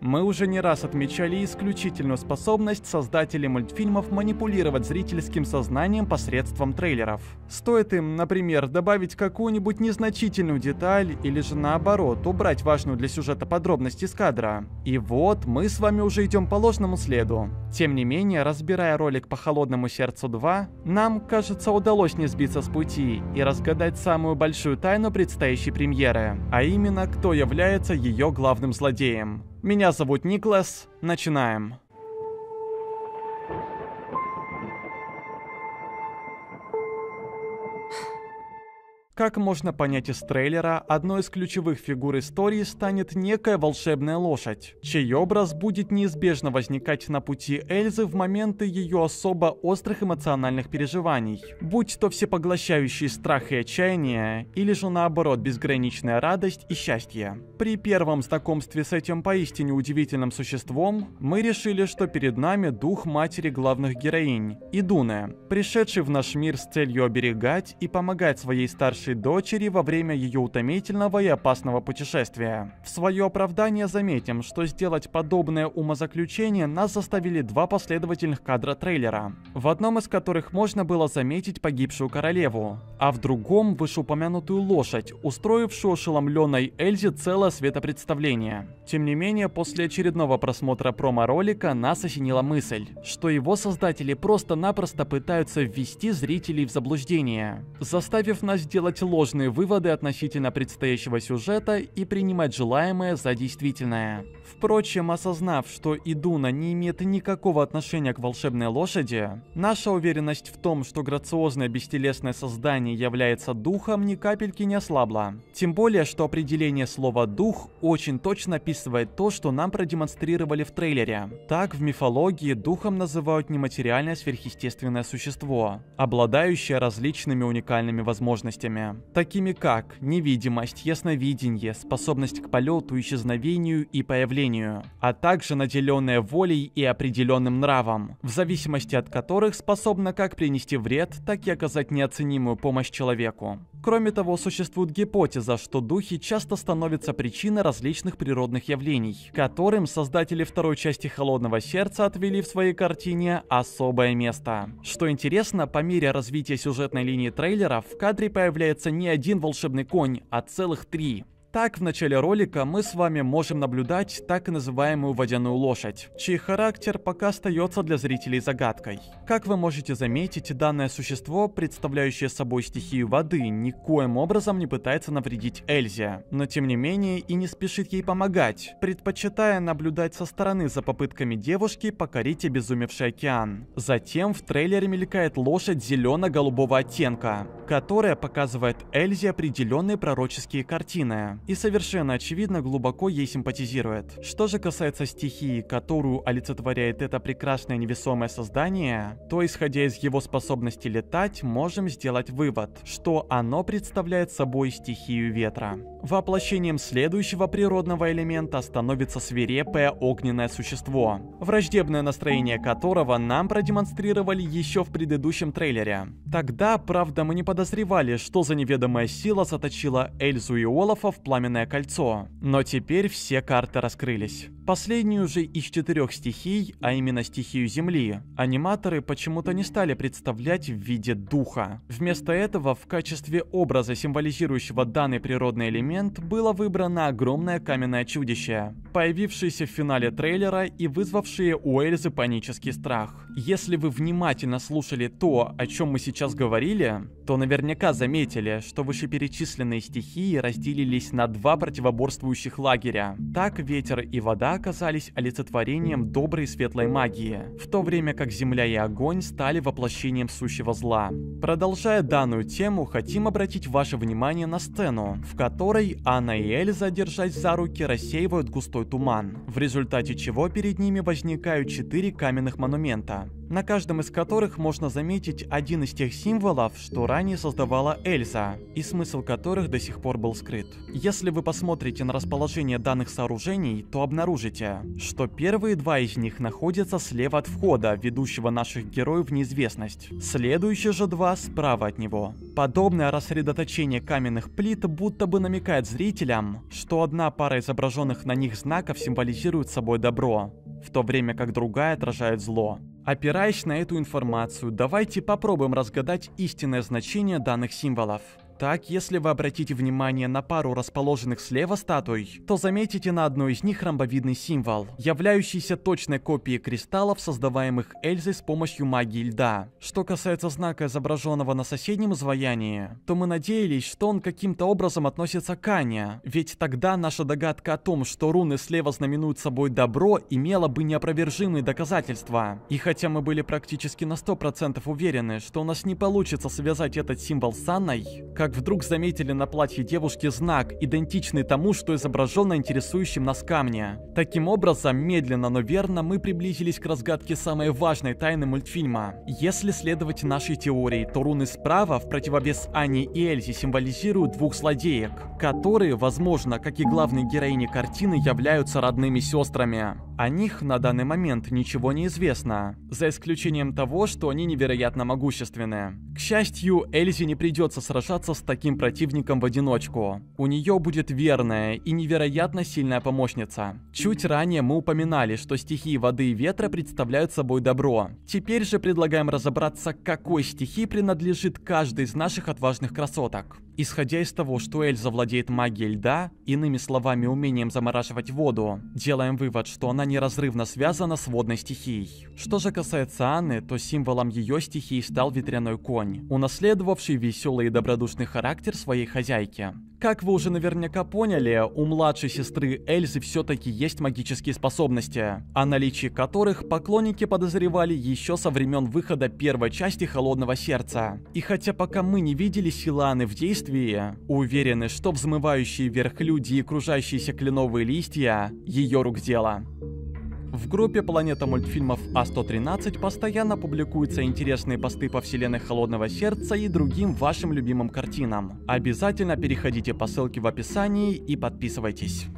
Мы уже не раз отмечали исключительную способность создателей мультфильмов манипулировать зрительским сознанием посредством трейлеров. Стоит им, например, добавить какую-нибудь незначительную деталь или же наоборот убрать важную для сюжета подробность из кадра. И вот мы с вами уже идем по ложному следу. Тем не менее, разбирая ролик по «Холодному сердцу 2», нам, кажется, удалось не сбиться с пути и разгадать самую большую тайну предстоящей премьеры, а именно, кто является ее главным злодеем. Меня зовут Никлас. Начинаем. Как можно понять из трейлера, одной из ключевых фигур истории станет некая волшебная лошадь, чей образ будет неизбежно возникать на пути Эльзы в моменты ее особо острых эмоциональных переживаний. Будь то всепоглощающий страх и отчаяние, или же наоборот безграничная радость и счастье. При первом знакомстве с этим поистине удивительным существом, мы решили, что перед нами дух матери главных героинь, Идуны, пришедший в наш мир с целью оберегать и помогать своей старшей старшей дочери во время ее утомительного и опасного путешествия. В свое оправдание заметим, что сделать подобное умозаключение нас заставили два последовательных кадра трейлера, в одном из которых можно было заметить погибшую королеву, а в другом вышеупомянутую лошадь, устроившую ошеломленной Эльзе целое светопредставление. Тем не менее, после очередного просмотра промо-ролика нас осенила мысль, что его создатели просто-напросто пытаются ввести зрителей в заблуждение, заставив нас сделать делать ложные выводы относительно предстоящего сюжета и принимать желаемое за действительное. Впрочем, осознав, что Идуна не имеет никакого отношения к волшебной лошади, наша уверенность в том, что грациозное бестелесное создание является духом, ни капельки не ослабла. Тем более, что определение слова «дух» очень точно описывает то, что нам продемонстрировали в трейлере. Так, в мифологии духом называют нематериальное сверхъестественное существо, обладающее различными уникальными возможностями такими как невидимость, ясновидение, способность к полету, исчезновению и появлению, а также наделенная волей и определенным нравом, в зависимости от которых способна как принести вред, так и оказать неоценимую помощь человеку. Кроме того, существует гипотеза, что духи часто становятся причиной различных природных явлений, которым создатели второй части «Холодного сердца» отвели в своей картине особое место. Что интересно, по мере развития сюжетной линии трейлера в кадре появляется появится не один волшебный конь, а целых три. Так, в начале ролика мы с вами можем наблюдать так называемую водяную лошадь, чей характер пока остается для зрителей загадкой. Как вы можете заметить, данное существо, представляющее собой стихию воды, никоим образом не пытается навредить Эльзе, но тем не менее и не спешит ей помогать, предпочитая наблюдать со стороны за попытками девушки покорить обезумевший океан. Затем в трейлере мелькает лошадь зелено-голубого оттенка, которая показывает Эльзе определенные пророческие картины и совершенно очевидно глубоко ей симпатизирует. Что же касается стихии, которую олицетворяет это прекрасное невесомое создание, то исходя из его способности летать, можем сделать вывод, что оно представляет собой стихию ветра. Воплощением следующего природного элемента становится свирепое огненное существо, враждебное настроение которого нам продемонстрировали еще в предыдущем трейлере. Тогда, правда, мы не подозревали, что за неведомая сила заточила Эльзу и Олафа в пламенное кольцо. Но теперь все карты раскрылись. Последнюю же из четырех стихий, а именно стихию Земли, аниматоры почему-то не стали представлять в виде духа. Вместо этого в качестве образа, символизирующего данный природный элемент, эксперимент было выбрано огромное каменное чудище, появившееся в финале трейлера и вызвавшее у Эльзы панический страх. Если вы внимательно слушали то, о чем мы сейчас говорили, то наверняка заметили, что вышеперечисленные стихии разделились на два противоборствующих лагеря. Так ветер и вода оказались олицетворением доброй и светлой магии, в то время как земля и огонь стали воплощением сущего зла. Продолжая данную тему, хотим обратить ваше внимание на сцену, в которой которой Анна и Эль задержать за руки, рассеивают густой туман, в результате чего перед ними возникают четыре каменных монумента на каждом из которых можно заметить один из тех символов, что ранее создавала Эльза, и смысл которых до сих пор был скрыт. Если вы посмотрите на расположение данных сооружений, то обнаружите, что первые два из них находятся слева от входа, ведущего наших героев в неизвестность. Следующие же два справа от него. Подобное рассредоточение каменных плит будто бы намекает зрителям, что одна пара изображенных на них знаков символизирует собой добро, в то время как другая отражает зло. Опираясь на эту информацию, давайте попробуем разгадать истинное значение данных символов. Так, если вы обратите внимание на пару расположенных слева статуй, то заметите на одной из них ромбовидный символ, являющийся точной копией кристаллов, создаваемых Эльзой с помощью магии льда. Что касается знака, изображенного на соседнем изваянии, то мы надеялись, что он каким-то образом относится к Ане, ведь тогда наша догадка о том, что руны слева знаменуют собой добро, имела бы неопровержимые доказательства. И хотя мы были практически на 100% уверены, что у нас не получится связать этот символ с Анной, как как вдруг заметили на платье девушки знак, идентичный тому, что изображен на интересующем нас камне. Таким образом, медленно, но верно, мы приблизились к разгадке самой важной тайны мультфильма. Если следовать нашей теории, то руны справа в противовес Ани и Эльзе символизируют двух злодеек, которые, возможно, как и главные героини картины, являются родными сестрами. О них на данный момент ничего не известно, за исключением того, что они невероятно могущественны. К счастью, Эльзи не придется сражаться с таким противником в одиночку. У нее будет верная и невероятно сильная помощница. Чуть ранее мы упоминали, что стихии воды и ветра представляют собой добро. Теперь же предлагаем разобраться, какой стихии принадлежит каждый из наших отважных красоток. Исходя из того, что Эльза владеет магией льда, иными словами умением замораживать воду, делаем вывод, что она неразрывно связана с водной стихией. Что же касается Анны, то символом ее стихии стал ветряной конь, унаследовавший веселый и добродушный характер своей хозяйки. Как вы уже наверняка поняли, у младшей сестры Эльзы все-таки есть магические способности, о наличии которых поклонники подозревали еще со времен выхода первой части «Холодного сердца». И хотя пока мы не видели Силаны в действии, уверены, что взмывающие вверх люди и кружащиеся кленовые листья – ее рук дело. В группе «Планета мультфильмов А113» постоянно публикуются интересные посты по вселенной Холодного Сердца и другим вашим любимым картинам. Обязательно переходите по ссылке в описании и подписывайтесь.